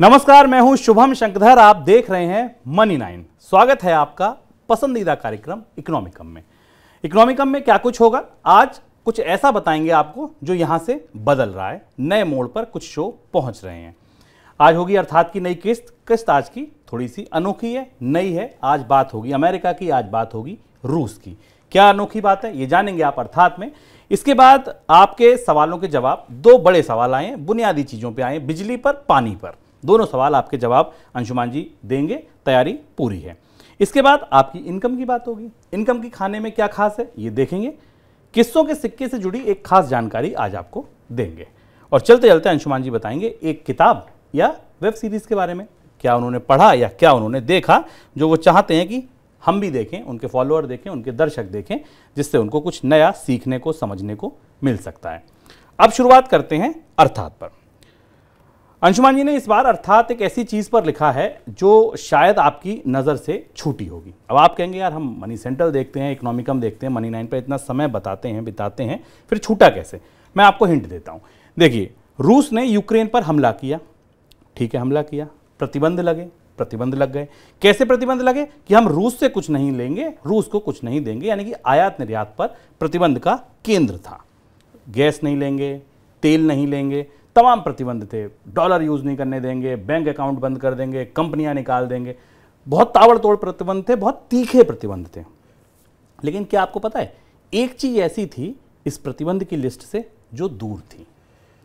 नमस्कार मैं हूं शुभम शंकधर आप देख रहे हैं मनी नाइन स्वागत है आपका पसंदीदा कार्यक्रम इकोनॉमिकम में इकोनॉमिकम में क्या कुछ होगा आज कुछ ऐसा बताएंगे आपको जो यहां से बदल रहा है नए मोड़ पर कुछ शो पहुंच रहे हैं आज होगी अर्थात की नई किस्त किस्त आज की थोड़ी सी अनोखी है नई है आज बात होगी अमेरिका की आज बात होगी रूस की क्या अनोखी बात है ये जानेंगे आप अर्थात में इसके बाद आपके सवालों के जवाब दो बड़े सवाल आए बुनियादी चीज़ों पर आए बिजली पर पानी पर दोनों सवाल आपके जवाब अंशुमान जी देंगे तैयारी पूरी है इसके बाद आपकी इनकम की बात होगी इनकम की खाने में क्या खास है ये देखेंगे किस्सों के सिक्के से जुड़ी एक खास जानकारी आज आपको देंगे और चलते चलते अंशुमान जी बताएंगे एक किताब या वेब सीरीज के बारे में क्या उन्होंने पढ़ा या क्या उन्होंने देखा जो वो चाहते हैं कि हम भी देखें उनके फॉलोअर देखें उनके दर्शक देखें जिससे उनको कुछ नया सीखने को समझने को मिल सकता है अब शुरुआत करते हैं अर्थात पर अंशुमान जी ने इस बार अर्थात एक ऐसी चीज पर लिखा है जो शायद आपकी नजर से छूटी होगी अब आप कहेंगे यार हम मनी सेंट्रल देखते हैं इकोनॉमिकम देखते हैं मनी नाइन पर इतना समय बताते हैं बिताते हैं फिर छूटा कैसे मैं आपको हिंट देता हूँ देखिए रूस ने यूक्रेन पर हमला किया ठीक है हमला किया प्रतिबंध लगे प्रतिबंध लग गए कैसे प्रतिबंध लगे कि हम रूस से कुछ नहीं लेंगे रूस को कुछ नहीं देंगे यानी कि आयात निर्यात पर प्रतिबंध का केंद्र था गैस नहीं लेंगे तेल नहीं लेंगे तमाम प्रतिबंध थे डॉलर यूज़ नहीं करने देंगे बैंक अकाउंट बंद कर देंगे कंपनियां निकाल देंगे बहुत ताबड़तोड़ प्रतिबंध थे बहुत तीखे प्रतिबंध थे लेकिन क्या आपको पता है एक चीज़ ऐसी थी इस प्रतिबंध की लिस्ट से जो दूर थी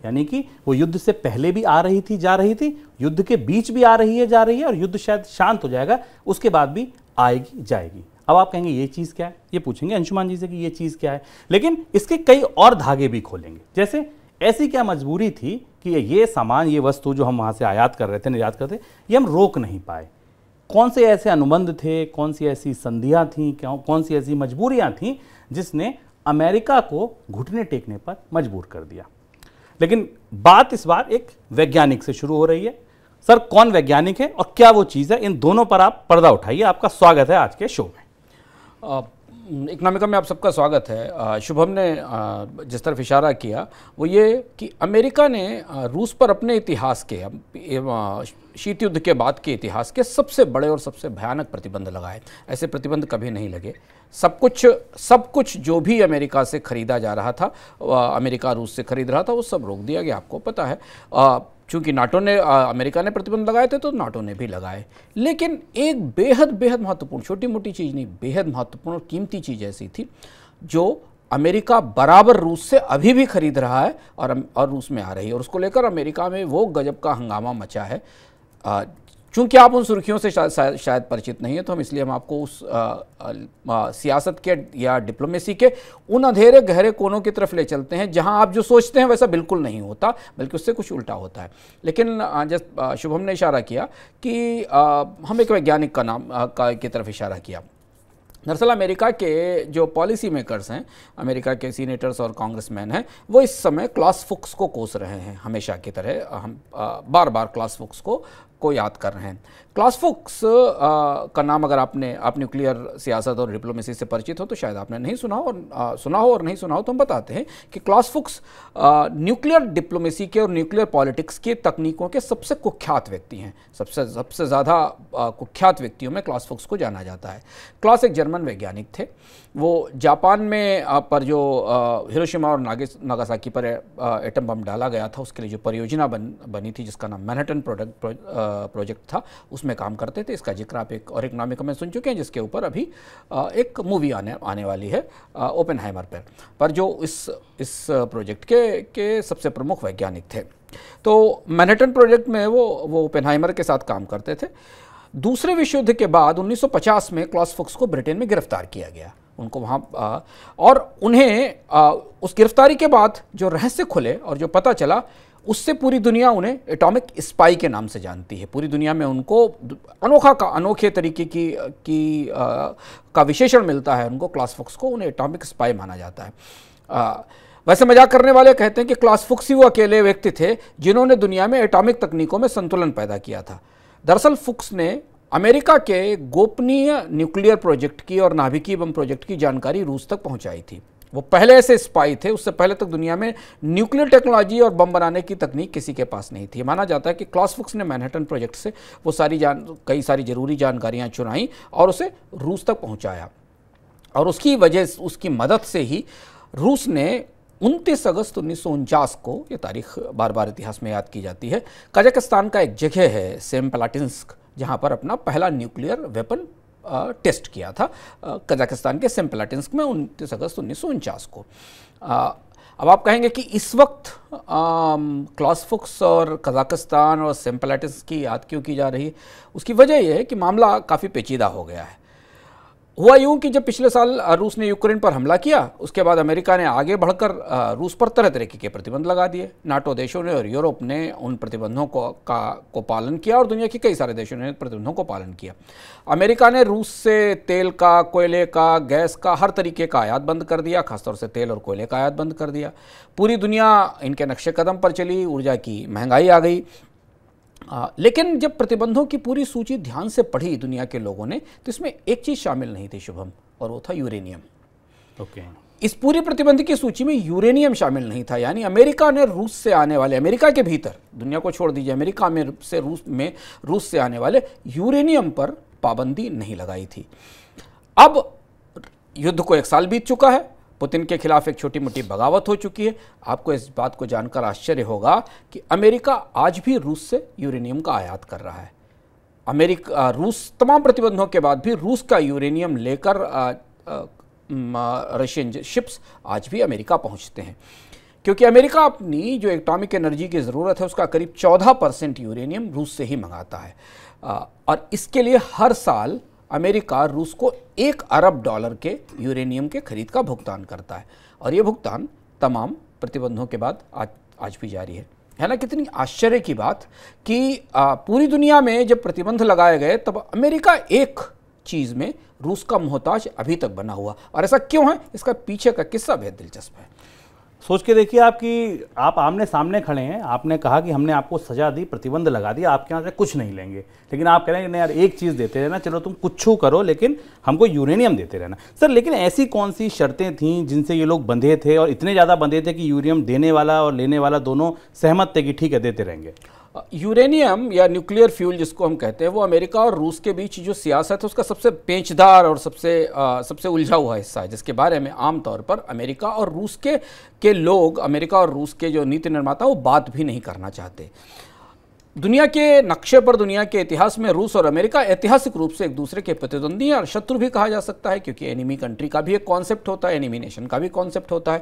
यानी कि वो युद्ध से पहले भी आ रही थी जा रही थी युद्ध के बीच भी आ रही है जा रही है और युद्ध शायद शांत हो जाएगा उसके बाद भी आएगी जाएगी अब आप कहेंगे ये चीज़ क्या है ये पूछेंगे अंशुमान जी से कि ये चीज़ क्या है लेकिन इसके कई और धागे भी खोलेंगे जैसे ऐसी क्या मजबूरी थी कि ये सामान ये वस्तु जो हम वहाँ से आयात कर रहे थे निर्यात कर रहे थे ये हम रोक नहीं पाए कौन से ऐसे अनुबंध थे कौन सी ऐसी संधियाँ थी क्यों कौन सी ऐसी मजबूरियाँ थीं जिसने अमेरिका को घुटने टेकने पर मजबूर कर दिया लेकिन बात इस बार एक वैज्ञानिक से शुरू हो रही है सर कौन वैज्ञानिक है और क्या वो चीज़ है इन दोनों पर आप पर्दा उठाइए आपका स्वागत है आज के शो में इकनॉमिका में आप सबका स्वागत है शुभम ने जिस तरफ इशारा किया वो ये कि अमेरिका ने रूस पर अपने इतिहास के शीत युद्ध के बाद के इतिहास के सबसे बड़े और सबसे भयानक प्रतिबंध लगाए ऐसे प्रतिबंध कभी नहीं लगे सब कुछ सब कुछ जो भी अमेरिका से खरीदा जा रहा था अमेरिका रूस से खरीद रहा था वो सब रोक दिया गया आपको पता है चूंकि नाटो ने आ, अमेरिका ने प्रतिबंध लगाए थे तो नाटो ने भी लगाए लेकिन एक बेहद बेहद महत्वपूर्ण छोटी मोटी चीज़ नहीं बेहद महत्वपूर्ण और कीमती चीज़ ऐसी थी जो अमेरिका बराबर रूस से अभी भी खरीद रहा है और और रूस में आ रही है और उसको लेकर अमेरिका में वो गजब का हंगामा मचा है आ, चूंकि आप उन सुर्खियों से शायद, शायद, शायद परिचित नहीं है तो हम इसलिए हम आपको उस आ, आ, सियासत के या डिप्लोमेसी के उन अंधेरे गहरे कोनों की तरफ ले चलते हैं जहां आप जो सोचते हैं वैसा बिल्कुल नहीं होता बल्कि उससे कुछ उल्टा होता है लेकिन जस्ट शुभम ने इशारा किया कि हम एक वैज्ञानिक का नाम का की तरफ इशारा किया दरअसल अमेरिका के जो पॉलिसी मेकर्स हैं अमेरिका के सीनेटर्स और कांग्रेसमैन हैं वो इस समय क्लास फुक्स को कोस रहे हैं हमेशा की तरह हम आ, बार बार क्लास फुक्स को को याद कर रहे हैं क्लास फोक्स का नाम अगर आपने आप न्यूक्लियर सियासत और डिप्लोमेसी से परिचित हो तो शायद आपने नहीं सुना हो और आ, सुना हो और नहीं सुना हो तो हम बताते हैं कि क्लास फोक्स न्यूक्लियर डिप्लोमेसी के और न्यूक्लियर पॉलिटिक्स के तकनीकों के सबसे कुख्यात व्यक्ति हैं सबसे सबसे ज़्यादा कुख्यात व्यक्तियों में क्लास फोक्स को जाना जाता है क्लास एक जर्मन वैज्ञानिक थे वो जापान में पर जो हिरोशिमा और नागासाकी पर एटम बम डाला गया था उसके लिए जो परियोजना बन बनी थी जिसका नाम मैनहटन प्रोडक्ट प्रोजेक्ट था उसमें काम करते थे इसका जिक्र आप एक और एक नामिक में सुन चुके हैं जिसके ऊपर अभी एक मूवी आने आने वाली है ओपन हाइमर पर पर जो इस इस प्रोजेक्ट के के सबसे प्रमुख वैज्ञानिक थे तो मैनहटन प्रोजेक्ट में वो वो ओपन के साथ काम करते थे दूसरे विश्व युद्ध के बाद 1950 में क्लॉस फुक्स को ब्रिटेन में गिरफ्तार किया गया उनको वहाँ और उन्हें आ, उस गिरफ्तारी के बाद जो रहस्य खुले और जो पता चला उससे पूरी दुनिया उन्हें एटॉमिक स्पाई के नाम से जानती है पूरी दुनिया में उनको अनोखा का अनोखे तरीके की की आ, का विशेषण मिलता है उनको क्लास फुक्स को उन्हें एटॉमिक स्पाई माना जाता है आ, वैसे मजाक करने वाले कहते हैं कि क्लास फुक्स ही वो अकेले व्यक्ति थे जिन्होंने दुनिया में एटॉमिक तकनीकों में संतुलन पैदा किया था दरअसल फुक्स ने अमेरिका के गोपनीय न्यूक्लियर प्रोजेक्ट की और नाभिकीय बम प्रोजेक्ट की जानकारी रूस तक पहुंचाई थी वो पहले ऐसे स्पाई थे उससे पहले तक दुनिया में न्यूक्लियर टेक्नोलॉजी और बम बनाने की तकनीक किसी के पास नहीं थी माना जाता है कि क्लॉस ने मैनहटन प्रोजेक्ट से वो सारी जान कई सारी जरूरी जानकारियाँ चुनाई और उसे रूस तक पहुँचाया और उसकी वजह उसकी मदद से ही रूस ने उनतीस अगस्त उन्नीस को ये तारीख बार बार इतिहास में याद की जाती है कजाकिस्तान का एक जगह है सेम प्लाटिंस्क जहाँ पर अपना पहला न्यूक्लियर वेपन टेस्ट किया था कजाकिस्तान के सेम्पलाटिंस्क में उनतीस अगस्त उन्नीस को अब आप कहेंगे कि इस वक्त क्लासफुक्स और कजाकिस्तान और सेम्पलाटिस की याद क्यों की जा रही है उसकी वजह यह है कि मामला काफ़ी पेचीदा हो गया है हुआ यूं कि जब पिछले साल रूस ने यूक्रेन पर हमला किया उसके बाद अमेरिका ने आगे बढ़कर रूस पर तरह तरीके के प्रतिबंध लगा दिए नाटो देशों ने और यूरोप ने उन प्रतिबंधों को का को पालन किया और दुनिया के कई सारे देशों ने प्रतिबंधों को पालन किया अमेरिका ने रूस से तेल का कोयले का गैस का हर तरीके का आयात बंद कर दिया खासतौर से तेल और कोयले का आयात बंद कर दिया पूरी दुनिया इनके नक्शे कदम पर चली ऊर्जा की महंगाई आ गई आ, लेकिन जब प्रतिबंधों की पूरी सूची ध्यान से पढ़ी दुनिया के लोगों ने तो इसमें एक चीज़ शामिल नहीं थी शुभम और वो था यूरेनियम ओके okay. इस पूरी प्रतिबंध की सूची में यूरेनियम शामिल नहीं था यानी अमेरिका ने रूस से आने वाले अमेरिका के भीतर दुनिया को छोड़ दीजिए अमेरिका में से रूस में रूस से आने वाले यूरेनियम पर पाबंदी नहीं लगाई थी अब युद्ध को एक साल बीत चुका है पुतिन के खिलाफ एक छोटी मोटी बगावत हो चुकी है आपको इस बात को जानकर आश्चर्य होगा कि अमेरिका आज भी रूस से यूरेनियम का आयात कर रहा है अमेरिका रूस तमाम प्रतिबंधों के बाद भी रूस का यूरेनियम लेकर रशियन शिप्स आज भी अमेरिका पहुंचते हैं क्योंकि अमेरिका अपनी जो एटॉमिक एनर्जी की ज़रूरत है उसका करीब 14 परसेंट यूरेनियम रूस से ही मंगाता है और इसके लिए हर साल अमेरिका रूस को एक अरब डॉलर के यूरेनियम के खरीद का भुगतान करता है और ये भुगतान तमाम प्रतिबंधों के बाद आज आज भी जारी है है ना कितनी आश्चर्य की बात कि आ, पूरी दुनिया में जब प्रतिबंध लगाए गए तब अमेरिका एक चीज़ में रूस का मोहताज अभी तक बना हुआ और ऐसा क्यों है इसका पीछे का किस्सा बेहद दिलचस्प है सोच के देखिए आपकी आप आमने सामने खड़े हैं आपने कहा कि हमने आपको सजा दी प्रतिबंध लगा दिया आपके यहाँ से कुछ नहीं लेंगे लेकिन आप कह रहे हैं नहीं यार एक चीज़ देते रहना चलो तुम कुछ करो लेकिन हमको यूरेनियम देते रहना सर लेकिन ऐसी कौन सी शर्तें थीं जिनसे ये लोग बंधे थे और इतने ज़्यादा बंधे थे कि यूरियम देने वाला और लेने वाला दोनों सहमत थे कि ठीक है देते रहेंगे यूरेनियम या न्यूक्लियर फ्यूल जिसको हम कहते हैं वो अमेरिका और रूस के बीच जो सियासत है उसका सबसे पेचदार और सबसे आ, सबसे उलझा हुआ हिस्सा है जिसके बारे में आमतौर पर अमेरिका और रूस के के लोग अमेरिका और रूस के जो नीति निर्माता वो बात भी नहीं करना चाहते दुनिया के नक्शे पर दुनिया के इतिहास में रूस और अमेरिका ऐतिहासिक रूप से एक दूसरे के प्रतिद्वंदी और शत्रु भी कहा जा सकता है क्योंकि एनिमी कंट्री का भी एक कॉन्सेप्ट होता है एनिमी नेशन का भी कॉन्सेप्ट होता है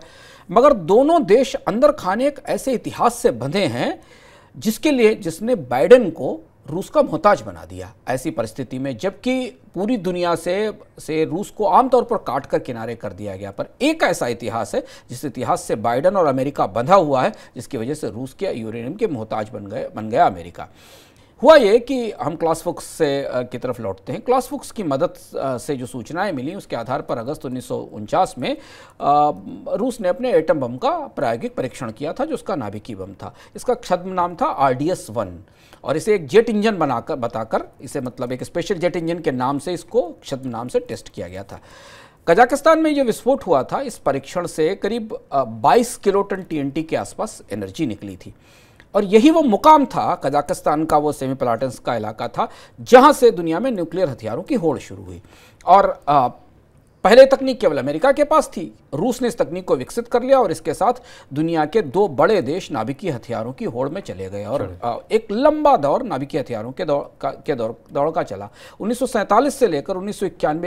मगर दोनों देश अंदर खाने एक ऐसे इतिहास से बंधे हैं जिसके लिए जिसने बाइडेन को रूस का मोहताज बना दिया ऐसी परिस्थिति में जबकि पूरी दुनिया से से रूस को आमतौर पर काट कर किनारे कर दिया गया पर एक ऐसा इतिहास है जिस इतिहास से बाइडन और अमेरिका बंधा हुआ है जिसकी वजह से रूस के यूरेनियम के मोहताज बन गए बन गया अमेरिका हुआ ये कि हम क्लास बुक्स से की तरफ लौटते हैं क्लास बुक्स की मदद से जो सूचनाएं मिली उसके आधार पर अगस्त उन्नीस में रूस ने अपने एटम बम का प्रायोगिक परीक्षण किया था जो उसका नाभिकी बम था इसका छद्म नाम था आर डी एस वन और इसे एक जेट इंजन बनाकर बताकर इसे मतलब एक स्पेशल जेट इंजन के नाम से इसको छद्म नाम से टेस्ट किया गया था कजाकिस्तान में जो विस्फोट हुआ था इस परीक्षण से करीब 22 किलो टन टीएनटी के आसपास एनर्जी निकली थी और यही वो मुकाम था कजाकिस्तान का वो सेमी प्लाटन्स का इलाका था जहाँ से दुनिया में न्यूक्लियर हथियारों की होड़ शुरू हुई और आ, पहले तकनीक केवल अमेरिका के पास थी रूस ने इस तकनीक को विकसित कर लिया और इसके साथ दुनिया के दो बड़े देश नाभिकीय हथियारों की होड़ में चले गए और एक लंबा दौर नाभिकीय हथियारों के दौर का के दौर दौड़ का चला उन्नीस से लेकर उन्नीस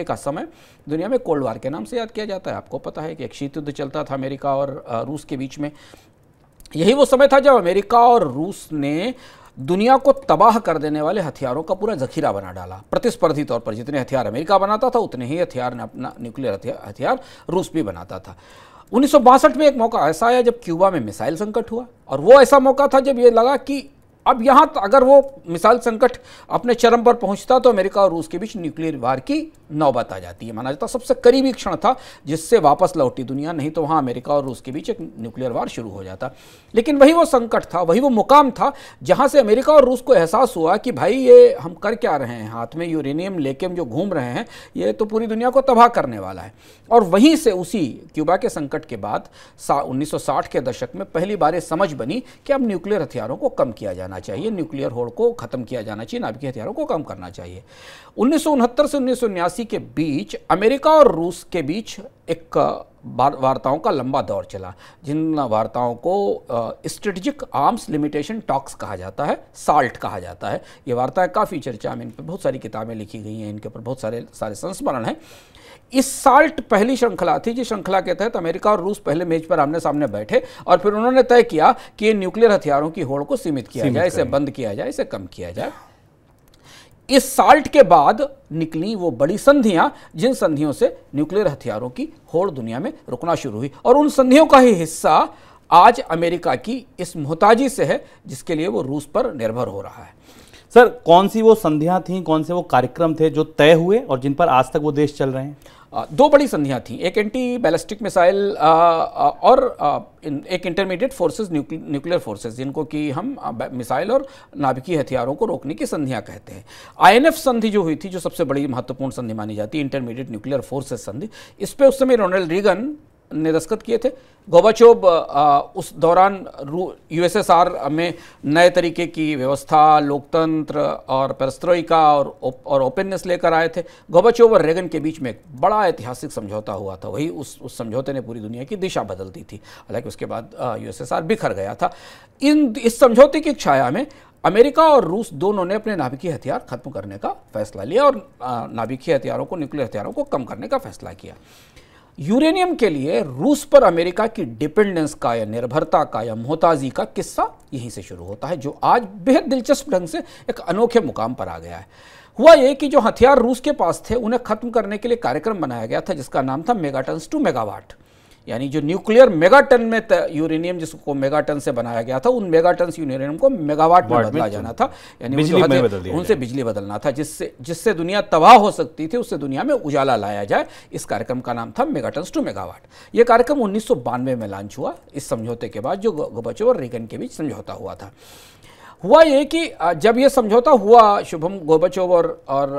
का समय दुनिया में कोल्ड वार के नाम से याद किया जाता है आपको पता है कि एक शीत युद्ध चलता था अमेरिका और रूस के बीच में यही वो समय था जब अमेरिका और रूस ने दुनिया को तबाह कर देने वाले हथियारों का पूरा जखीरा बना डाला प्रतिस्पर्धी तौर पर जितने हथियार अमेरिका बनाता था उतने ही हथियार ने अपना न्यूक्लियर हथियार रूस भी बनाता था उन्नीस में एक मौका ऐसा आया जब क्यूबा में मिसाइल संकट हुआ और वो ऐसा मौका था जब ये लगा कि अब यहां तो अगर वो मिसाइल संकट अपने चरम पर पहुँचता तो अमेरिका और रूस के बीच न्यूक्लियर वार की नौबत आ जाती है माना जाता सबसे करीबी क्षण था जिससे वापस लौटी दुनिया नहीं तो वहाँ अमेरिका और रूस के बीच एक न्यूक्लियर वार शुरू हो जाता लेकिन वही वो संकट था वही वो मुकाम था जहाँ से अमेरिका और रूस को एहसास हुआ कि भाई ये हम कर क्या रहे हैं हाथ में यूरेनियम लेके हम जो घूम रहे हैं ये तो पूरी दुनिया को तबाह करने वाला है और वहीं से उसी क्यूबा के संकट के बाद 1960 के दशक में पहली बार समझ बनी कि अब न्यूक्लियर हथियारों को कम किया जाना चाहिए न्यूक्लियर होड़ को खत्म किया जाना चाहिए नाभिकीय हथियारों को कम करना चाहिए उन्नीस से उन्नीस के बीच अमेरिका और रूस के बीच एक वार्ताओं का लंबा दौर चला जिन वार्ताओं को स्ट्रेटजिक आर्म्स लिमिटेशन टॉक्स कहा जाता है साल्ट कहा जाता है ये वार्ताएं काफ़ी चर्चा में इन पर बहुत सारी किताबें लिखी गई हैं इनके ऊपर बहुत सारे सारे संस्मरण हैं इस साल्ट पहली श्रृंखला थी जिस श्रृंखला के तहत अमेरिका और रूस पहले मेज पर आमने सामने बैठे और फिर उन्होंने तय किया कि न्यूक्लियर हथियारों की होड़ को सीमित किया जाए इसे बंद किया जाए इसे कम किया जाए इस साल्ट के बाद निकली वो बड़ी संधियां जिन संधियों से न्यूक्लियर हथियारों की होड़ दुनिया में रुकना शुरू हुई और उन संधियों का ही हिस्सा आज अमेरिका की इस मोहताजी से है जिसके लिए वो रूस पर निर्भर हो रहा है सर कौन सी वो संधियां थी कौन से वो कार्यक्रम थे जो तय हुए और जिन पर आज तक वो देश चल रहे हैं दो बड़ी संधियां थी एक एंटी बैलिस्टिक मिसाइल और एक इंटरमीडिएट फोर्सेस न्यूक्लियर फोर्सेस जिनको कि हम मिसाइल और नाभिकीय हथियारों को रोकने की संधियां कहते हैं आईएनएफ संधि जो हुई थी जो सबसे बड़ी महत्वपूर्ण संधि मानी जाती है इंटरमीडिएट न्यूक्लियर फोर्सेस संधि इस पर उस समय रोनल्ड रीगन ने दस्खत किए थे गोबाचोब उस दौरान यूएसएसआर में नए तरीके की व्यवस्था लोकतंत्र और पेरस्त्रोइका और और ओपननेस लेकर आए थे गोबाचोब और रेगन के बीच में एक बड़ा ऐतिहासिक समझौता हुआ था वही उस उस समझौते ने पूरी दुनिया की दिशा बदल दी थी हालांकि उसके बाद यूएसएसआर बिखर गया था इन इस समझौते की छाया में अमेरिका और रूस दोनों ने अपने नाभिकीय हथियार खत्म करने का फैसला लिया और नाभिकीय हथियारों को न्यूक्लियर हथियारों को कम करने का फैसला किया यूरेनियम के लिए रूस पर अमेरिका की डिपेंडेंस का या निर्भरता का या मोहताजी का किस्सा यहीं से शुरू होता है जो आज बेहद दिलचस्प ढंग से एक अनोखे मुकाम पर आ गया है हुआ ये कि जो हथियार रूस के पास थे उन्हें खत्म करने के लिए कार्यक्रम बनाया गया था जिसका नाम था मेगाटन्स टू मेगावाट यानी जो न्यूक्लियर मेगाटन में यूरेनियम जिसको मेगाटन से बनाया गया था उन मेगाटन यूरेनियम को मेगावाट में बदला जाना था यानी बिजली उनसे बिजली बदलना था जिससे जिससे दुनिया तबाह हो सकती थी उससे दुनिया में उजाला लाया जाए इस कार्यक्रम का नाम था मेगाटन टू मेगावाट ये कार्यक्रम उन्नीस में लॉन्च हुआ इस समझौते के बाद जो गोबचो और रेगन के बीच समझौता हुआ था हुआ ये कि जब ये समझौता हुआ शुभम गोबचोव और और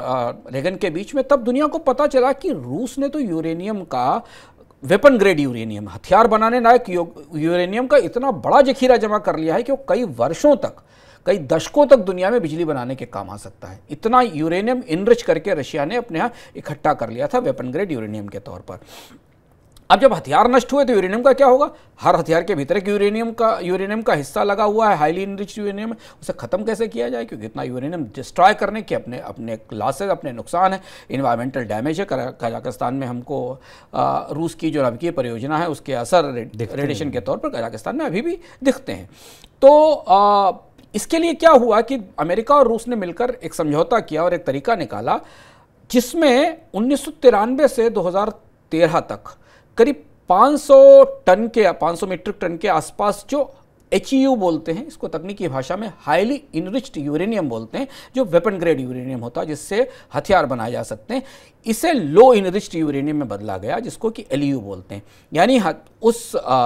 रेगन के बीच में तब दुनिया को पता चला कि रूस ने तो यूरेनियम का वेपन ग्रेड यूरेनियम हथियार बनाने लायक यूरेनियम का इतना बड़ा जखीरा जमा कर लिया है कि वो कई वर्षों तक कई दशकों तक दुनिया में बिजली बनाने के काम आ सकता है इतना यूरेनियम इनरिच करके रशिया ने अपने यहाँ इकट्ठा कर लिया था वेपन ग्रेड यूरेनियम के तौर पर अब जब हथियार नष्ट हुए तो यूरेनियम का क्या होगा हर हथियार के भीतर एक यूरेनियम का यूरेनियम का हिस्सा लगा हुआ है हाईली इनरिच यूरेनियम उसे ख़त्म कैसे किया जाए क्योंकि इतना यूरेनियम डिस्ट्रॉय करने के अपने अपने लॉसेज अपने नुकसान है इन्वायरमेंटल डैमेज है कजाकिस्तान में हमको आ, रूस की जो नवकीय परियोजना है उसके असर रेडिएशन के तौर पर कजाकिस्तान में अभी भी दिखते हैं तो आ, इसके लिए क्या हुआ कि अमेरिका और रूस ने मिलकर एक समझौता किया और एक तरीका निकाला जिसमें उन्नीस से दो तक करीब 500 टन के 500 मीट्रिक टन के आसपास जो एच e बोलते हैं इसको तकनीकी भाषा में हाईली इनरिच्ड यूरेनियम बोलते हैं जो वेपन ग्रेड यूरेनियम होता है जिससे हथियार बनाए जा सकते हैं इसे लो इनरिच्ड यूरेनियम में बदला गया जिसको कि एल e बोलते हैं यानी उस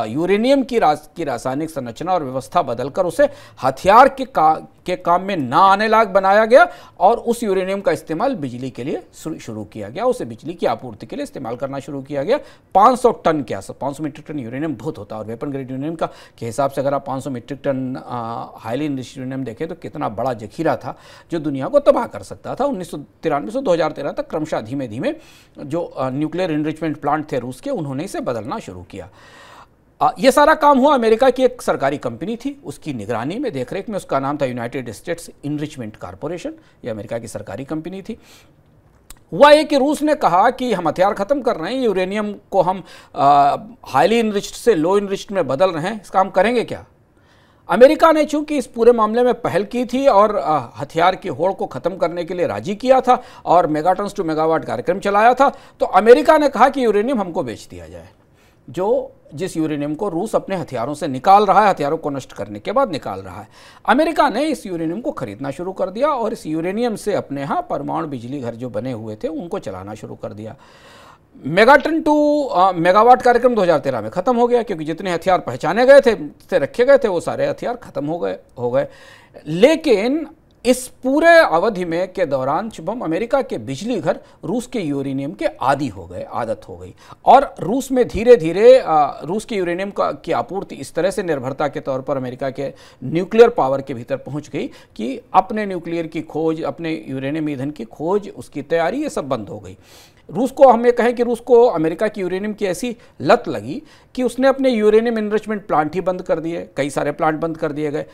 यूरेनियम की रास की रासायनिक संरचना और व्यवस्था बदलकर उसे हथियार के का के काम में ना आने लायक बनाया गया और उस यूरेनियम का इस्तेमाल बिजली के लिए शुरू किया गया उसे बिजली की आपूर्ति के लिए इस्तेमाल करना शुरू किया गया 500 टन के आसपास सौ मीट्रिक टन यूरेनियम बहुत होता है और वेपन ग्रेड यूरेनियम का के हिसाब से अगर आप 500 मीट्रिक टन हाईली इंडस्ट यूरेनियम देखें तो कितना बड़ा जखीरा था जो दुनिया को तबाह कर सकता था उन्नीस सौ तिरानवे से दो तक क्रमशः धीमे धीमे जो न्यूक्लियर इनरिचमेंट प्लांट थे रूस के उन्होंने इसे बदलना शुरू किया यह सारा काम हुआ अमेरिका की एक सरकारी कंपनी थी उसकी निगरानी में देखरेख में उसका नाम था यूनाइटेड स्टेट्स इनरिचमेंट कारपोरेशन ये अमेरिका की सरकारी कंपनी थी हुआ ये कि रूस ने कहा कि हम हथियार ख़त्म कर रहे हैं यूरेनियम को हम हाईली इनरिच्ड से लो इनरिच्ड में बदल रहे हैं इस काम करेंगे क्या अमेरिका ने चूंकि इस पूरे मामले में पहल की थी और हथियार की होड़ को ख़त्म करने के लिए राजी किया था और मेगाटन्स टू मेगावाट कार्यक्रम चलाया था तो अमेरिका ने कहा कि यूरेनियम हमको बेच दिया जाए जो जिस यूरेनियम को रूस अपने हथियारों से निकाल रहा है हथियारों को नष्ट करने के बाद निकाल रहा है अमेरिका ने इस यूरेनियम को खरीदना शुरू कर दिया और इस यूरेनियम से अपने यहाँ परमाणु बिजली घर जो बने हुए थे उनको चलाना शुरू कर दिया मेगाटन टू मेगावाट कार्यक्रम 2013 में ख़त्म हो गया क्योंकि जितने हथियार पहचाने गए थे रखे गए थे वो सारे हथियार ख़त्म हो गए हो गए लेकिन इस पूरे अवधि में के दौरान शुभम अमेरिका के बिजली घर रूस के यूरेनियम के आदि हो गए आदत हो गई और रूस में धीरे धीरे रूस के यूरेनियम का की आपूर्ति इस तरह से निर्भरता के तौर पर अमेरिका के न्यूक्लियर पावर के भीतर पहुंच गई कि अपने न्यूक्लियर की खोज अपने यूरेनियम ईंधन की खोज उसकी तैयारी ये सब बंद हो गई रूस को हमें कहें कि रूस को अमेरिका की यूरेनियम की ऐसी लत लगी कि उसने अपने यूरेनियम इन्वेस्टमेंट प्लांट ही बंद कर दिए कई सारे प्लांट बंद कर दिए गए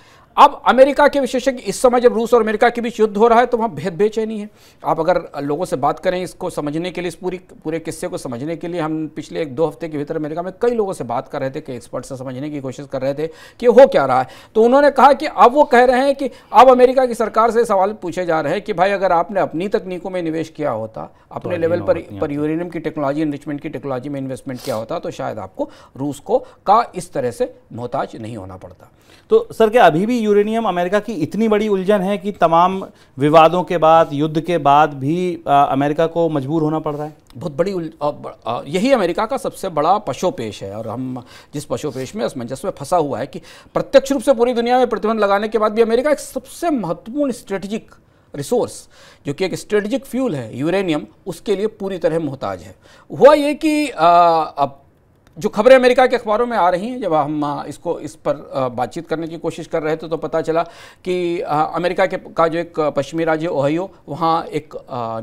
अब अमेरिका के विशेषज्ञ इस समय जब रूस और अमेरिका के बीच युद्ध हो रहा है तो वहाँ भेद बेचैनी है आप अगर लोगों से बात करें इसको समझने के लिए इस पूरी पूरे किस्से को समझने के लिए हम पिछले एक दो हफ्ते के भीतर अमेरिका में कई लोगों से बात कर रहे थे कई एक्सपर्ट से समझने की कोशिश कर रहे थे कि हो क्या रहा है तो उन्होंने कहा कि अब वो कह रहे हैं कि अब अमेरिका की सरकार से सवाल पूछे जा रहे हैं कि भाई अगर आपने अपनी तकनीकों में निवेश किया होता अपने तो लेवल पर पर यूरेनियम की टेक्नोलॉजी इन्वेस्टमेंट की टेक्नोलॉजी में इन्वेस्टमेंट किया होता तो शायद आपको रूस को का इस तरह से मोहताज नहीं होना पड़ता तो सर क्या अभी भी यूरेनियम अमेरिका की इतनी बड़ी उलझन है कि तमाम विवादों के बाद युद्ध के बाद भी आ, अमेरिका को मजबूर होना पड़ रहा है बहुत बड़ी उल, आ, आ, यही अमेरिका का सबसे बड़ा पशोपेश है और हम जिस पशोपेश में असमंजस में फंसा हुआ है कि प्रत्यक्ष रूप से पूरी दुनिया में प्रतिबंध लगाने के बाद भी अमेरिका एक सबसे महत्वपूर्ण स्ट्रेटजिक रिसोर्स जो कि एक स्ट्रेटेजिक फ्यूल है यूरेनियम उसके लिए पूरी तरह मोहताज है हुआ ये कि जो खबरें अमेरिका के अखबारों में आ रही हैं जब हम इसको इस पर बातचीत करने की कोशिश कर रहे थे तो पता चला कि अमेरिका के का जो एक पश्चिमी राज्य ओहियो वहाँ एक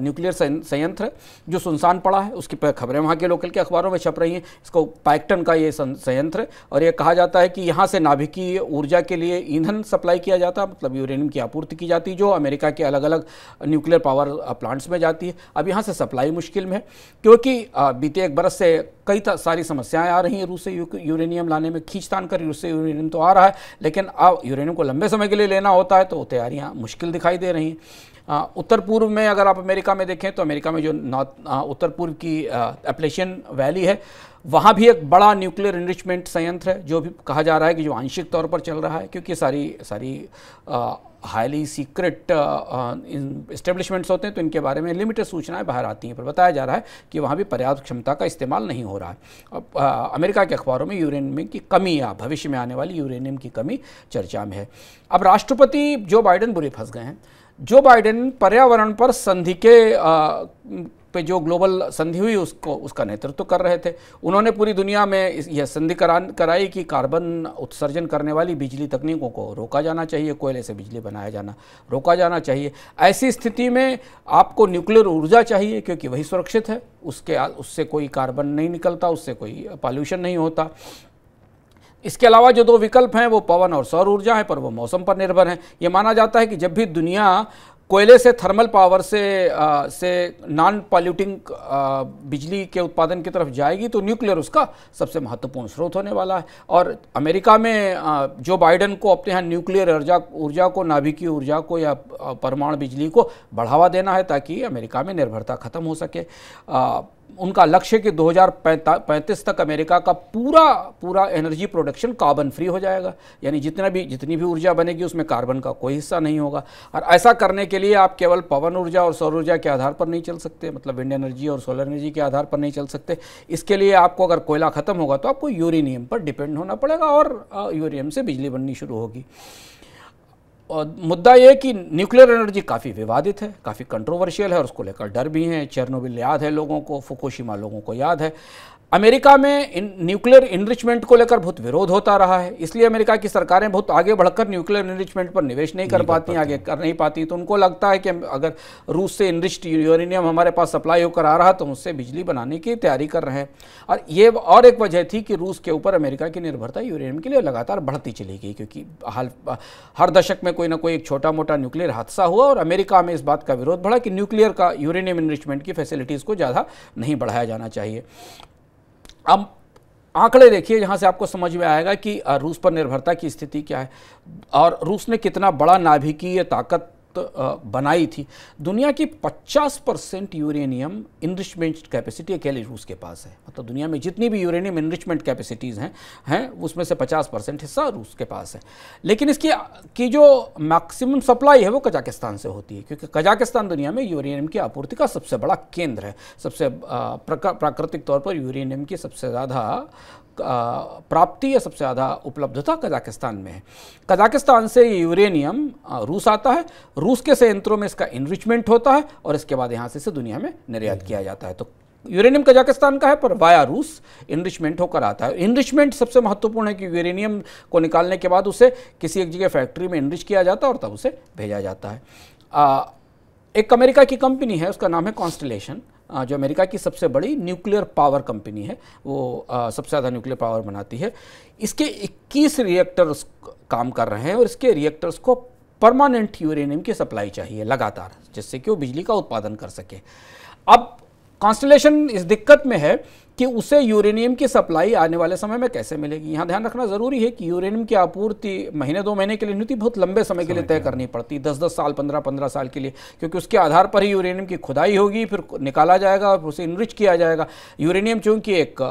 न्यूक्लियर संयंत्र जो सुनसान पड़ा है उसकी खबरें वहाँ के लोकल के अखबारों में छप रही हैं इसको पैक्टन का ये संयंत्र और ये कहा जाता है कि यहाँ से नाभिकीय ऊर्जा के लिए ईंधन सप्लाई किया जाता मतलब यूरेनियम की आपूर्ति की जाती जो अमेरिका के अलग अलग न्यूक्लियर पावर प्लांट्स में जाती है अब यहाँ से सप्लाई मुश्किल में है क्योंकि बीते एक बरस से कई सारी समस्याएं आ रही हैं रूस से यूरेनियम लाने में खींचतान कर रूस से यूरेनियम तो आ रहा है लेकिन अब यूरेनियम को लंबे समय के लिए लेना होता है तो तैयारियाँ मुश्किल दिखाई दे रही हैं उत्तर पूर्व में अगर आप अमेरिका में देखें तो अमेरिका में जो नॉर्थ उत्तर पूर्व की एप्लेशियन वैली है वहाँ भी एक बड़ा न्यूक्लियर इन्रिचमेंट संयंत्र है जो भी कहा जा रहा है कि जो आंशिक तौर पर चल रहा है क्योंकि सारी सारी हाईली सीक्रेट इस्टेब्लिशमेंट्स होते हैं तो इनके बारे में लिमिटेड सूचनाएं बाहर आती हैं पर बताया जा रहा है कि वहाँ भी पर्याप्त क्षमता का इस्तेमाल नहीं हो रहा है अब आ, अमेरिका के अखबारों में यूरेनियम की कमी या भविष्य में आने वाली यूरेनियम की कमी चर्चा में है अब राष्ट्रपति जो बाइडन बुरे फंस गए हैं जो बाइडेन पर्यावरण पर संधि के आ, पे जो ग्लोबल संधि हुई उसको उसका नेतृत्व तो कर रहे थे उन्होंने पूरी दुनिया में यह संधि करा कराई कि कार्बन उत्सर्जन करने वाली बिजली तकनीकों को रोका जाना चाहिए कोयले से बिजली बनाया जाना रोका जाना चाहिए ऐसी स्थिति में आपको न्यूक्लियर ऊर्जा चाहिए क्योंकि वही सुरक्षित है उसके उससे कोई कार्बन नहीं निकलता उससे कोई पॉल्यूशन नहीं होता इसके अलावा जो दो विकल्प हैं वो पवन और सौर ऊर्जा है पर वो मौसम पर निर्भर है ये माना जाता है कि जब भी दुनिया कोयले से थर्मल पावर से आ, से नॉन पॉल्यूटिंग बिजली के उत्पादन की तरफ जाएगी तो न्यूक्लियर उसका सबसे महत्वपूर्ण स्रोत होने वाला है और अमेरिका में आ, जो बाइडन को अपने यहाँ न्यूक्लियर ऊर्जा ऊर्जा को नाभिकीय ऊर्जा को या परमाणु बिजली को बढ़ावा देना है ताकि अमेरिका में निर्भरता खत्म हो सके आ, उनका लक्ष्य कि 2035 तक अमेरिका का पूरा पूरा एनर्जी प्रोडक्शन कार्बन फ्री हो जाएगा यानी जितना भी जितनी भी ऊर्जा बनेगी उसमें कार्बन का कोई हिस्सा नहीं होगा और ऐसा करने के लिए आप केवल पवन ऊर्जा और सौर ऊर्जा के आधार पर नहीं चल सकते मतलब विंड एनर्जी और सोलर एनर्जी के आधार पर नहीं चल सकते इसके लिए आपको अगर कोयला ख़त्म होगा तो आपको यूरेनियम पर डिपेंड होना पड़ेगा और यूरेनियम से बिजली बननी शुरू होगी और मुद्दा ये कि न्यूक्लियर एनर्जी काफ़ी विवादित है काफ़ी कंट्रोवर्शियल है और उसको लेकर डर भी हैं चेरनोबिल याद है लोगों को फुकोशिमा लोगों को याद है अमेरिका में इन न्यूक्लियर इनरिचमेंट को लेकर बहुत विरोध होता रहा है इसलिए अमेरिका की सरकारें बहुत आगे बढ़कर न्यूक्लियर इनरिचमेंट पर निवेश नहीं कर नहीं पाती आगे कर नहीं पाती तो उनको लगता है कि अगर रूस से इनरिच्ड यूरेनियम हमारे पास सप्लाई होकर आ रहा तो उससे बिजली बनाने की तैयारी कर रहे हैं और ये और एक वजह थी कि रूस के ऊपर अमेरिका की निर्भरता यूरेनियम के लिए लगातार बढ़ती चली गई क्योंकि हाल हर दशक में कोई ना कोई एक छोटा मोटा न्यूक्लियर हादसा हुआ और अमेरिका में इस बात का विरोध बढ़ा कि न्यूक्लियर का यूरेनियम इनरिचमेंट की फैसिलिटीज़ को ज़्यादा नहीं बढ़ाया जाना चाहिए अब आंकड़े देखिए यहाँ से आपको समझ में आएगा कि रूस पर निर्भरता की स्थिति क्या है और रूस ने कितना बड़ा नाभिकीय ताकत बनाई थी दुनिया की 50 परसेंट यूरेनियम इनरिचमेंट कैपेसिटी अकेले रूस के पास है मतलब दुनिया में जितनी भी यूरेनियम इनरिचमेंट कैपेसिटीज़ हैं हैं उसमें से 50 परसेंट हिस्सा रूस के पास है लेकिन इसकी की जो मैक्सिमम सप्लाई है वो कजाकिस्तान से होती है क्योंकि कजाकिस्तान दुनिया में यूरेनियम की आपूर्ति का सबसे बड़ा केंद्र है सबसे प्राकृतिक तौर पर यूरेनियम की सबसे ज़्यादा प्राप्ति या सबसे ज़्यादा उपलब्धता कजाकिस्तान में है कजाकिस्तान से यूरेनियम रूस आता है रूस के संयंत्रों में इसका इन्रिचमेंट होता है और इसके बाद यहाँ से इसे दुनिया में निर्यात किया जाता है तो यूरेनियम कजाकिस्तान का है पर वाया रूस इनरिचमेंट होकर आता है इनरिचमेंट सबसे महत्वपूर्ण है कि यूरेनियम को निकालने के बाद उसे किसी एक जगह फैक्ट्री में इनरिच किया जाता है और तब उसे भेजा जाता है आ, एक अमेरिका की कंपनी है उसका नाम है कॉन्स्टलेशन जो अमेरिका की सबसे बड़ी न्यूक्लियर पावर कंपनी है वो सबसे ज़्यादा न्यूक्लियर पावर बनाती है इसके 21 रिएक्टर्स काम कर रहे हैं और इसके रिएक्टर्स को परमानेंट यूरेनियम की सप्लाई चाहिए लगातार जिससे कि वो बिजली का उत्पादन कर सके अब कॉन्स्टलेशन इस दिक्कत में है कि उसे यूरेनियम की सप्लाई आने वाले समय में कैसे मिलेगी यहाँ ध्यान रखना ज़रूरी है कि यूरेनियम की आपूर्ति महीने दो महीने के लिए नहीं होती बहुत लंबे समय के लिए तय करनी पड़ती दस दस साल पंद्रह पंद्रह साल के लिए क्योंकि उसके आधार पर ही यूरेनियम की खुदाई होगी फिर निकाला जाएगा और उसे इनरिच किया जाएगा यूरेनियम चूँकि एक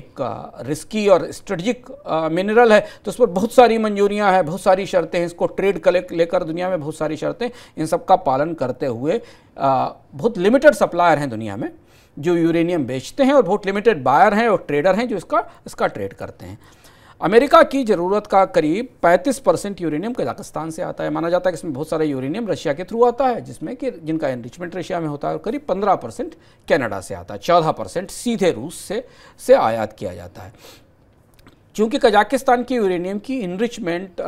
एक रिस्की और स्ट्रेटजिक मिनरल है तो उस पर बहुत सारी मंजूरियाँ हैं बहुत सारी शर्तें हैं इसको ट्रेड लेकर दुनिया में बहुत सारी शर्तें इन सब का पालन करते हुए बहुत लिमिटेड सप्लायर हैं दुनिया में जो यूरेनियम बेचते हैं और बहुत लिमिटेड बायर हैं और ट्रेडर हैं जो इसका इसका ट्रेड करते हैं अमेरिका की ज़रूरत का करीब 35 परसेंट यूरेनियम कजाकिस्तान से आता है माना जाता है कि इसमें बहुत सारा यूरेनियम रशिया के थ्रू आता है जिसमें कि जिनका एनरिचमेंट रशिया में होता है और करीब 15 परसेंट कैनेडा से आता है चौदह परसेंट सीधे रूस से से आयात किया जाता है चूँकि कजाकिस्तान की यूरेनियम की इनरिचमेंट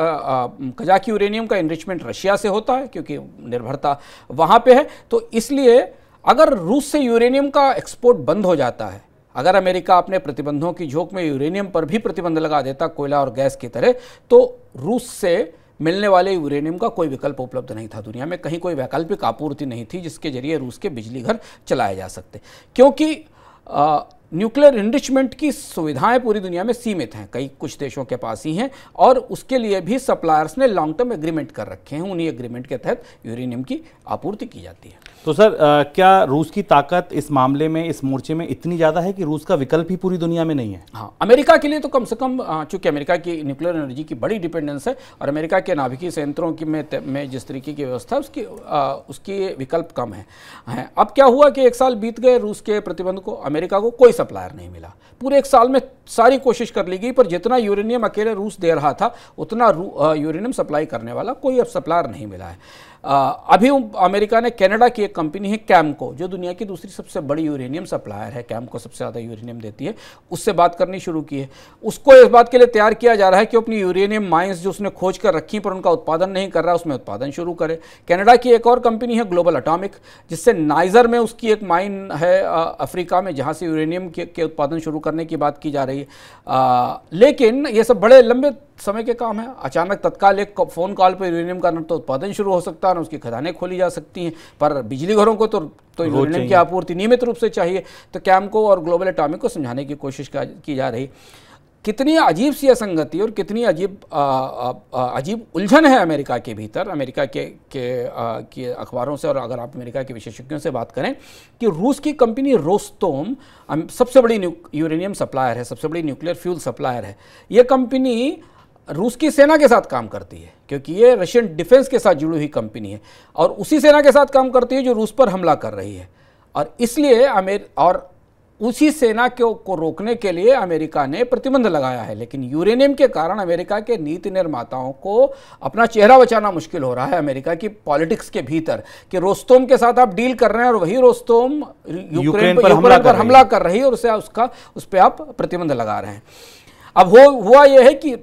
कजाकी यूरेनियम का इनरिचमेंट रशिया से होता है क्योंकि निर्भरता वहाँ पर है तो इसलिए अगर रूस से यूरेनियम का एक्सपोर्ट बंद हो जाता है अगर अमेरिका अपने प्रतिबंधों की झोंक में यूरेनियम पर भी प्रतिबंध लगा देता कोयला और गैस की तरह तो रूस से मिलने वाले यूरेनियम का कोई विकल्प उपलब्ध नहीं था दुनिया में कहीं कोई वैकल्पिक आपूर्ति नहीं थी जिसके जरिए रूस के बिजली घर चलाए जा सकते क्योंकि न्यूक्लियर इंडिचमेंट की सुविधाएं पूरी दुनिया में सीमित हैं कई कुछ देशों के पास ही हैं और उसके लिए भी सप्लायर्स ने लॉन्ग टर्म एग्रीमेंट कर रखे हैं उन्हीं एग्रीमेंट के तहत यूरेनियम की आपूर्ति की जाती है तो सर आ, क्या रूस की ताकत इस मामले में इस मोर्चे में इतनी ज़्यादा है कि रूस का विकल्प ही पूरी दुनिया में नहीं है हाँ अमेरिका के लिए तो कम से कम चूंकि अमेरिका की न्यूक्लियर एनर्जी की बड़ी डिपेंडेंस है और अमेरिका के नाभिकीय संयंत्रों की में, में जिस तरीके की व्यवस्था है उसकी आ, उसकी विकल्प कम है अब क्या हुआ कि एक साल बीत गए रूस के प्रतिबंध को अमेरिका को कोई सप्लायर नहीं मिला पूरे एक साल में सारी कोशिश कर ली गई पर जितना यूरेनियम अकेले रूस दे रहा था उतना यूरेनियम सप्लाई करने वाला कोई अब सप्लायर नहीं मिला है अभी अमेरिका ने कनाडा की एक कंपनी है कैमको जो दुनिया की दूसरी सबसे बड़ी यूरेनियम सप्लायर है कैमको सबसे ज़्यादा यूरेनियम देती है उससे बात करनी शुरू की है उसको इस बात के लिए तैयार किया जा रहा है कि अपनी यूरेनियम माइंस जो उसने खोज कर रखी पर उनका उत्पादन नहीं कर रहा उसमें उत्पादन शुरू करे कैनेडा की एक और कंपनी है ग्लोबल अटोमिक जिससे नाइजर में उसकी एक माइन है अफ्रीका में जहाँ से यूरेनियम के, उत्पादन शुरू करने की बात की जा रही है लेकिन ये सब बड़े लंबे समय के काम है अचानक तत्काल एक फ़ोन कॉल पर यूरेनियम का तो उत्पादन शुरू हो सकता है और उसकी खदानें खोली जा सकती हैं पर बिजली घरों को तो तो यूरेनियम की आपूर्ति नियमित रूप से चाहिए तो कैम को और ग्लोबल एटॉमिक को समझाने की कोशिश की जा रही कितनी अजीब सी असंगति और कितनी अजीब अजीब उलझन है अमेरिका के भीतर अमेरिका के के, के अखबारों से और अगर आप अमेरिका के विशेषज्ञों से बात करें कि रूस की कंपनी रोस्तोम सबसे बड़ी यूरेनियम सप्लायर है सबसे बड़ी न्यूक्लियर फ्यूल सप्लायर है ये कंपनी रूस की सेना के साथ काम करती है क्योंकि ये रशियन डिफेंस के साथ जुड़ी हुई कंपनी है और उसी सेना के साथ काम करती है जो रूस पर हमला कर रही है और इसलिए अमेर और उसी सेना को, को रोकने के लिए अमेरिका ने प्रतिबंध लगाया है लेकिन यूरेनियम के कारण अमेरिका के नीति निर्माताओं को अपना चेहरा बचाना मुश्किल हो रहा है अमेरिका की पॉलिटिक्स के भीतर कि रोस्तोम के साथ आप डील कर रहे हैं और वही रोस्तोम यूक्रेन पर, पर हमला कर रही है और उसे उसका उस पर आप प्रतिबंध लगा रहे हैं अब हो हुआ यह है कि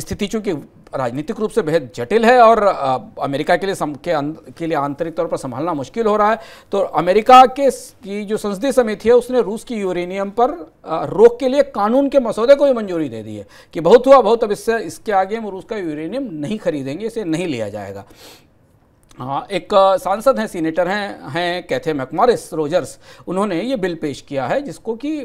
स्थिति चूंकि राजनीतिक रूप से बेहद जटिल है और आ, अमेरिका के लिए सम, के, अं, के लिए आंतरिक तौर पर संभालना मुश्किल हो रहा है तो अमेरिका के की जो संसदीय समिति है उसने रूस की यूरेनियम पर आ, रोक के लिए कानून के मसौदे को भी मंजूरी दे दी है कि बहुत हुआ बहुत अब इससे इसके आगे हम रूस का यूरेनियम नहीं खरीदेंगे इसे नहीं लिया जाएगा हाँ एक सांसद हैं सीनेटर हैं हैं कैथे मैकमारिस रोजर्स उन्होंने ये बिल पेश किया है जिसको कि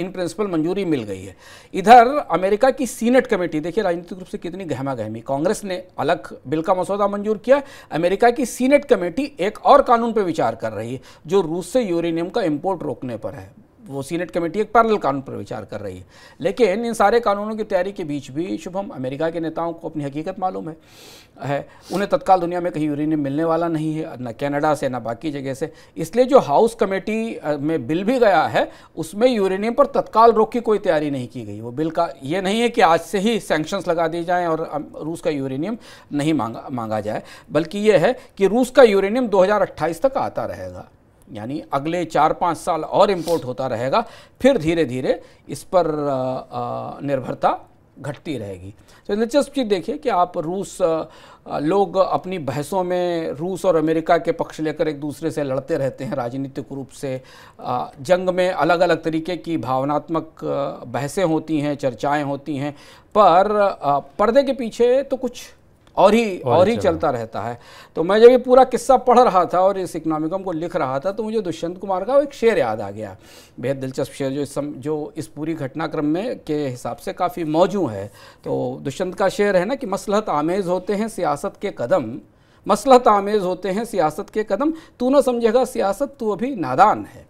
इन प्रिंसिपल मंजूरी मिल गई है इधर अमेरिका की सीनेट कमेटी देखिए राजनीतिक रूप से कितनी गहमा गहमी कांग्रेस ने अलग बिल का मसौदा मंजूर किया अमेरिका की सीनेट कमेटी एक और कानून पर विचार कर रही है जो रूस से यूरेनियम का इम्पोर्ट रोकने पर है वो सीनेट कमेटी एक पैरल कानून पर विचार कर रही है लेकिन इन सारे कानूनों की तैयारी के बीच भी शुभम अमेरिका के नेताओं को अपनी हकीकत मालूम है है उन्हें तत्काल दुनिया में कहीं यूरेनियम मिलने वाला नहीं है ना कनाडा से ना बाकी जगह से इसलिए जो हाउस कमेटी में बिल भी गया है उसमें यूरेनियम पर तत्काल रोक की कोई तैयारी नहीं की गई वो बिल का ये नहीं है कि आज से ही सैंक्शंस लगा दिए जाएँ और रूस का यूरेनियम नहीं मांगा मांगा जाए बल्कि ये है कि रूस का यूरेनियम दो तक आता रहेगा यानी अगले चार पाँच साल और इम्पोर्ट होता रहेगा फिर धीरे धीरे इस पर निर्भरता घटती रहेगी तो दिलचस्प चीज़ देखिए कि आप रूस लोग अपनी बहसों में रूस और अमेरिका के पक्ष लेकर एक दूसरे से लड़ते रहते हैं राजनीतिक रूप से जंग में अलग अलग तरीके की भावनात्मक बहसें होती हैं चर्चाएं होती हैं पर पर्दे के पीछे तो कुछ और ही और, और ही चलता रहता है तो मैं जब ये पूरा किस्सा पढ़ रहा था और इस इकनॉमिकम को लिख रहा था तो मुझे दुष्यंत कुमार का एक शेर याद आ गया बेहद दिलचस्प शेर जो इस सम, जो इस पूरी घटनाक्रम में के हिसाब से काफ़ी मौजू है तो दुष्यंत का शेर है ना कि मसलहत आमेज़ होते हैं सियासत के कदम मसलहत आमेज़ होते हैं सियासत के कदम तू ना समझेगा सियासत तू अभी नादान है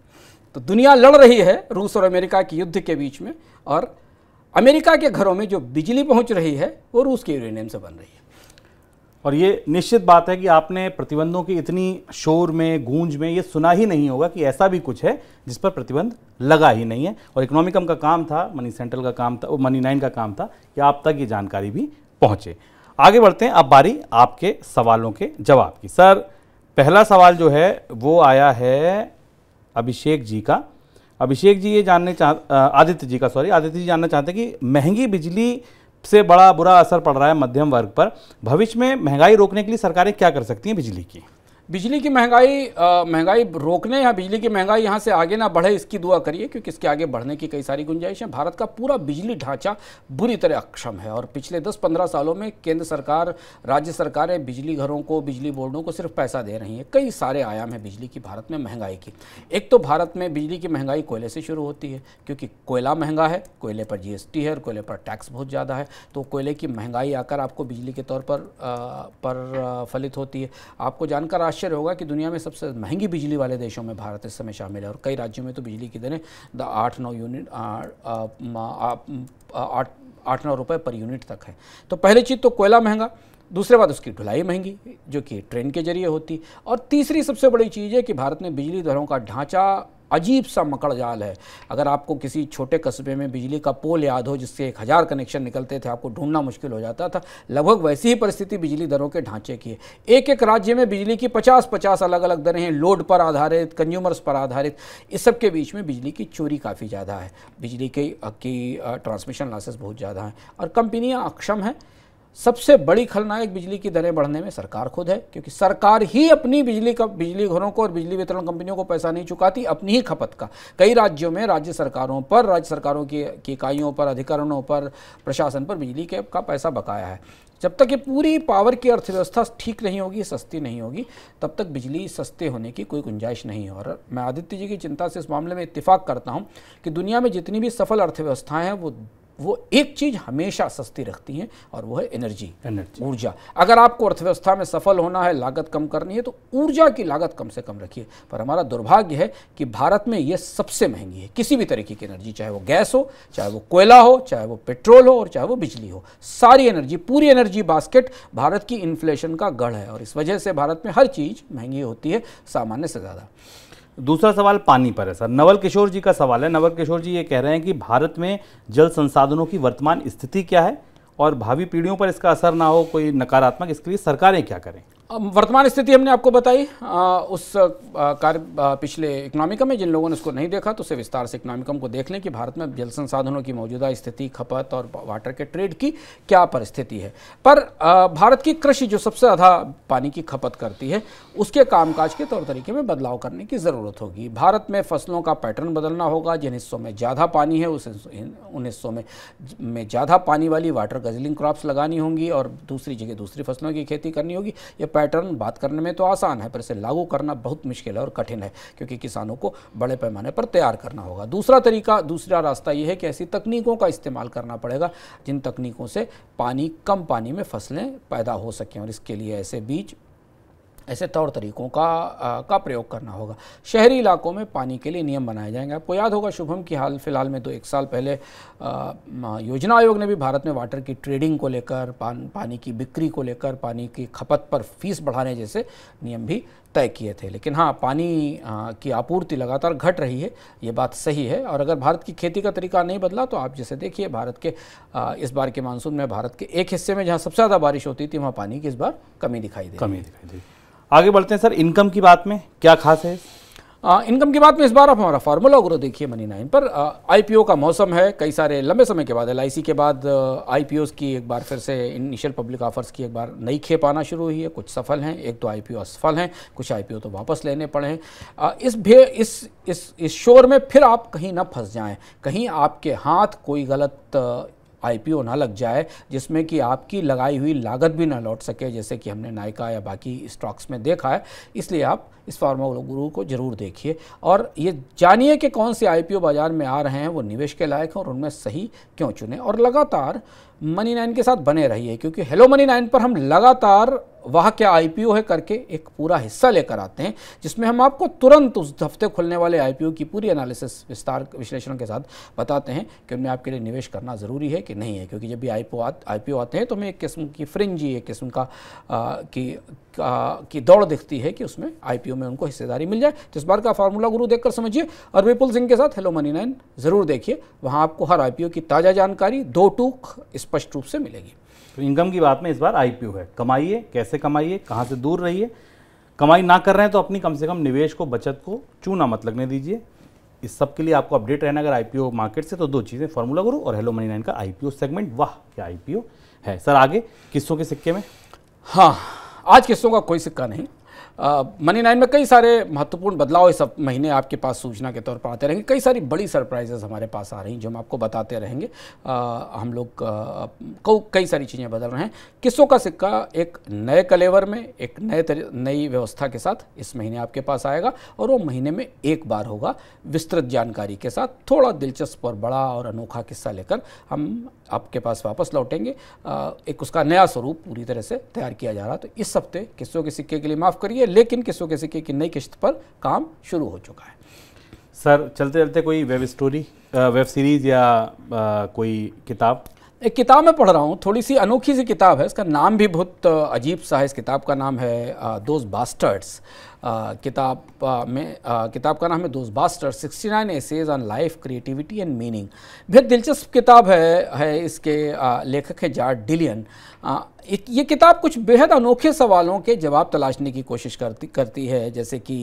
तो दुनिया लड़ रही है रूस और अमेरिका के युद्ध के बीच में और अमेरिका के घरों में जो बिजली पहुंच रही है वो रूस के यूरेनियम से बन रही है और ये निश्चित बात है कि आपने प्रतिबंधों की इतनी शोर में गूंज में ये सुना ही नहीं होगा कि ऐसा भी कुछ है जिस पर प्रतिबंध लगा ही नहीं है और इकोनॉमिकम का काम था मनी सेंट्रल का काम था मनी नाइन का काम था कि आप तक ये जानकारी भी पहुँचे आगे बढ़ते हैं अब बारी आपके सवालों के जवाब की सर पहला सवाल जो है वो आया है अभिषेक जी का अभिषेक जी ये जानने चाह आदित्य जी का सॉरी आदित्य जी जानना चाहते हैं कि महंगी बिजली से बड़ा बुरा असर पड़ रहा है मध्यम वर्ग पर भविष्य में महंगाई रोकने के लिए सरकारें क्या कर सकती हैं बिजली की बिजली की महंगाई महंगाई रोकने या बिजली की महंगाई यहाँ से आगे ना बढ़े इसकी दुआ करिए क्योंकि इसके आगे बढ़ने की कई सारी गुंजाइश है भारत का पूरा बिजली ढांचा बुरी तरह अक्षम है और पिछले 10-15 सालों में केंद्र सरकार राज्य सरकारें बिजली घरों को बिजली बोर्डों को सिर्फ पैसा दे रही हैं कई सारे आयाम हैं बिजली की भारत में महंगाई की एक तो भारत में बिजली की महंगाई कोयले से शुरू होती है क्योंकि कोयला महंगा है कोयले पर जी है और कोयले पर टैक्स बहुत ज़्यादा है तो कोयले की महंगाई आकर आपको बिजली के तौर पर फलित होती है आपको जानकर आश्चर्य आश्चर्य होगा कि दुनिया में सबसे महंगी बिजली वाले देशों में भारत इस समय शामिल है और कई राज्यों में तो बिजली की दरें द आठ नौ यूनिट आठ आठ नौ रुपये पर यूनिट तक है तो पहली चीज़ तो कोयला महंगा दूसरे बात उसकी ढुलाई महंगी जो कि ट्रेन के जरिए होती और तीसरी सबसे बड़ी चीज़ है कि भारत ने बिजली दरों का ढांचा अजीब सा मकड़ जाल है अगर आपको किसी छोटे कस्बे में बिजली का पोल याद हो जिससे एक हज़ार कनेक्शन निकलते थे आपको ढूंढना मुश्किल हो जाता था लगभग वैसी ही परिस्थिति बिजली दरों के ढांचे की है एक एक राज्य में बिजली की पचास पचास अलग अलग दरें हैं लोड पर आधारित कंज्यूमर्स पर आधारित इस सब के बीच में बिजली की चोरी काफ़ी ज़्यादा है बिजली के की ट्रांसमिशन लॉसेस बहुत ज़्यादा हैं और कंपनियाँ अक्षम हैं सबसे बड़ी खलनायक बिजली की दरें बढ़ने में सरकार खुद है क्योंकि सरकार ही अपनी बिजली का बिजली घरों को और बिजली वितरण कंपनियों को पैसा नहीं चुकाती अपनी ही खपत का कई राज्यों में राज्य सरकारों पर राज्य सरकारों की इकाइयों पर अधिकरणों पर प्रशासन पर बिजली के का पैसा बकाया है जब तक ये पूरी पावर की अर्थव्यवस्था ठीक नहीं होगी सस्ती नहीं होगी तब तक बिजली सस्ते होने की कोई गुंजाइश नहीं है और मैं आदित्य जी की चिंता से इस मामले में इतफाक करता हूँ कि दुनिया में जितनी भी सफल अर्थव्यवस्थाएँ हैं वो वो एक चीज़ हमेशा सस्ती रखती हैं और वो है एनर्जी एनर्जी ऊर्जा अगर आपको अर्थव्यवस्था में सफल होना है लागत कम करनी है तो ऊर्जा की लागत कम से कम रखिए पर हमारा दुर्भाग्य है कि भारत में ये सबसे महंगी है किसी भी तरीके की एनर्जी चाहे वो गैस हो चाहे वो कोयला हो चाहे वो पेट्रोल हो और चाहे वो बिजली हो सारी एनर्जी पूरी एनर्जी बास्केट भारत की इन्फ्लेशन का गढ़ है और इस वजह से भारत में हर चीज़ महंगी होती है सामान्य से ज़्यादा दूसरा सवाल पानी पर है सर नवल किशोर जी का सवाल है नवल किशोर जी ये कह रहे हैं कि भारत में जल संसाधनों की वर्तमान स्थिति क्या है और भावी पीढ़ियों पर इसका असर ना हो कोई नकारात्मक इसके लिए सरकारें क्या करें वर्तमान स्थिति हमने आपको बताई उस कार्य पिछले इकोनॉमिकम में जिन लोगों ने उसको नहीं देखा तो उसे विस्तार से इकोनॉमिकम को देख लें कि भारत में जल संसाधनों की मौजूदा स्थिति खपत और वाटर के ट्रेड की क्या परिस्थिति है पर भारत की कृषि जो सबसे ज़्यादा पानी की खपत करती है उसके कामकाज के तौर तरीके में बदलाव करने की ज़रूरत होगी भारत में फसलों का पैटर्न बदलना होगा जिन हिस्सों में ज़्यादा पानी है उस उन हिस्सों में में ज़्यादा पानी वाली वाटर गजलिंग क्रॉप्स लगानी होंगी और दूसरी जगह दूसरी फसलों की खेती करनी होगी यह पैटर्न बात करने में तो आसान है पर इसे लागू करना बहुत मुश्किल है और कठिन है क्योंकि किसानों को बड़े पैमाने पर तैयार करना होगा दूसरा तरीका दूसरा रास्ता यह है कि ऐसी तकनीकों का इस्तेमाल करना पड़ेगा जिन तकनीकों से पानी कम पानी में फसलें पैदा हो सकें और इसके लिए ऐसे बीज ऐसे तौर तरीकों का आ, का प्रयोग करना होगा शहरी इलाकों में पानी के लिए नियम बनाए जाएंगे आपको याद होगा शुभम की हाल फिलहाल में दो तो एक साल पहले आ, योजना आयोग ने भी भारत में वाटर की ट्रेडिंग को लेकर पान, पानी की बिक्री को लेकर पानी की खपत पर फीस बढ़ाने जैसे नियम भी तय किए थे लेकिन हाँ पानी आ, की आपूर्ति लगातार घट रही है ये बात सही है और अगर भारत की खेती का तरीका नहीं बदला तो आप जैसे देखिए भारत के आ, इस बार के मानसून में भारत के एक हिस्से में जहाँ सबसे ज़्यादा बारिश होती थी वहाँ पानी की इस बार कमी दिखाई दी कमी दिखाई दे आगे बढ़ते हैं सर इनकम की बात में क्या खास है इनकम की बात में इस बार आप हमारा फार्मूला ग्रो देखिए मनी नाइन पर आईपीओ का मौसम है कई सारे लंबे समय के बाद एल के बाद आईपीओस की एक बार फिर से इनिशियल पब्लिक ऑफर्स की एक बार नई खेप आना शुरू हुई है कुछ सफल हैं एक तो आईपीओ असफल हैं कुछ आईपीओ तो वापस लेने पड़े हैं इस भे इस इस इस शोर में फिर आप कहीं ना फंस जाएँ कहीं आपके हाथ कोई गलत आईपीओ ना लग जाए जिसमें कि आपकी लगाई हुई लागत भी ना लौट सके जैसे कि हमने नायका या बाकी स्टॉक्स में देखा है इसलिए आप इस फार्मा गुरु को ज़रूर देखिए और ये जानिए कि कौन से आईपीओ बाज़ार में आ रहे हैं वो निवेश के लायक हैं और उनमें सही क्यों चुने और लगातार मनी नाइन के साथ बने रहिए क्योंकि हेलो मनी नाइन पर हम लगातार वह क्या आईपीओ है करके एक पूरा हिस्सा लेकर आते हैं जिसमें हम आपको तुरंत उस हफ्ते खुलने वाले आईपीओ की पूरी एनालिसिस विस्तार विश्लेषण के साथ बताते हैं कि उनमें आपके लिए निवेश करना ज़रूरी है कि नहीं है क्योंकि जब भी आईपीओ आईपीओ आते हैं तो हमें एक किस्म की फ्रिंजी एक किस्म का आ, की आ, की दौड़ दिखती है कि उसमें आई में उनको हिस्सेदारी मिल जाए जिस तो बार का फार्मूला गुरु देखकर समझिए और विपुल सिंह के साथ हेलो मनी नाइन ज़रूर देखिए वहाँ आपको हर आई की ताज़ा जानकारी दो टूक इस स्पष्ट रूप से मिलेगी तो इनकम की बात में इस बार आईपीओ है कमाइए कैसे कमाइए कहाँ से दूर रहिए कमाई ना कर रहे हैं तो अपनी कम से कम निवेश को बचत को चूना मत लगने दीजिए इस सब के लिए आपको अपडेट रहना अगर आईपीओ मार्केट से तो दो चीज़ें फॉर्मूला गुरु और हेलो मनी नाइन का आईपीओ सेगमेंट वाह क्या आईपीओ है सर आगे किस्सों के सिक्के में हाँ आज किस्सों का कोई सिक्का नहीं मनी नाइन में कई सारे महत्वपूर्ण बदलाव इस महीने आपके पास सूचना के तौर पर आते रहेंगे कई सारी बड़ी सरप्राइजेस हमारे पास आ रही हैं जो हम आपको बताते रहेंगे आ, हम लोग कई सारी चीज़ें बदल रहे हैं किस्सों का सिक्का एक नए कलेवर में एक नए नई व्यवस्था के साथ इस महीने आपके पास आएगा और वो महीने में एक बार होगा विस्तृत जानकारी के साथ थोड़ा दिलचस्प और बड़ा और अनोखा किस्सा लेकर हम आपके पास वापस लौटेंगे एक उसका नया स्वरूप पूरी तरह से तैयार किया जा रहा है तो इस हफ्ते किस्सों के सिक्के के लिए माफ़ करिए लेकिन के सिक्के की नई किश्त पर काम शुरू हो चुका है सर चलते चलते कोई वेब स्टोरी वेब सीरीज़ या आ, कोई किताब एक किताब मैं पढ़ रहा हूँ थोड़ी सी अनोखी सी किताब है इसका नाम भी बहुत अजीब सा है इस किताब का नाम है दोज बास्टर्ड्स किताब में किताब का नाम है दोस्त बास्टर sixty nine essays on life creativity and meaning बेहद दिलचस्प किताब है है इसके लेखक है जार डिलियन ये किताब कुछ बेहद अनोखे सवालों के जवाब तलाशने की कोशिश करती करती है जैसे कि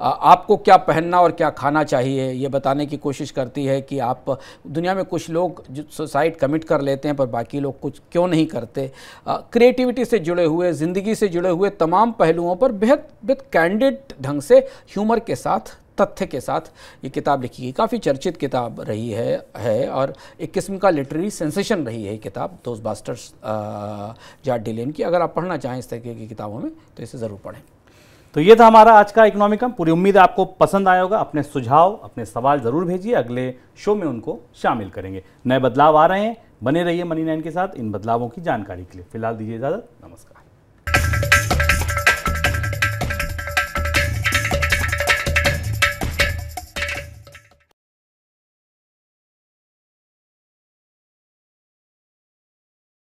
आपको क्या पहनना और क्या खाना चाहिए ये बताने की कोशिश करती है कि आप दुनिया में कुछ लोग सुसाइड कमिट कर लेते हैं पर बाकी लोग कुछ क्यों नहीं करते क्रिएटिविटी से जुड़े हुए ज़िंदगी से जुड़े हुए तमाम पहलुओं पर बेहद विद कैंडिड ढंग से ह्यूमर के साथ तथ्य के साथ ये किताब लिखी गई काफ़ी चर्चित किताब रही है है और एक किस्म का लिटरेरी सेंसेशन रही है ये किताब दोस्त बास्टर्स जाट डिलेन की अगर आप पढ़ना चाहें इस तरीके की किताबों में तो इसे ज़रूर पढ़ें तो ये था हमारा आज का इकोनॉमिकम पूरी उम्मीद आपको पसंद आया होगा अपने सुझाव अपने सवाल ज़रूर भेजिए अगले शो में उनको शामिल करेंगे नए बदलाव आ रहे हैं बने रहिए मनी नाइन के साथ इन बदलावों की जानकारी के लिए फिलहाल दीजिए इजाज़त नमस्कार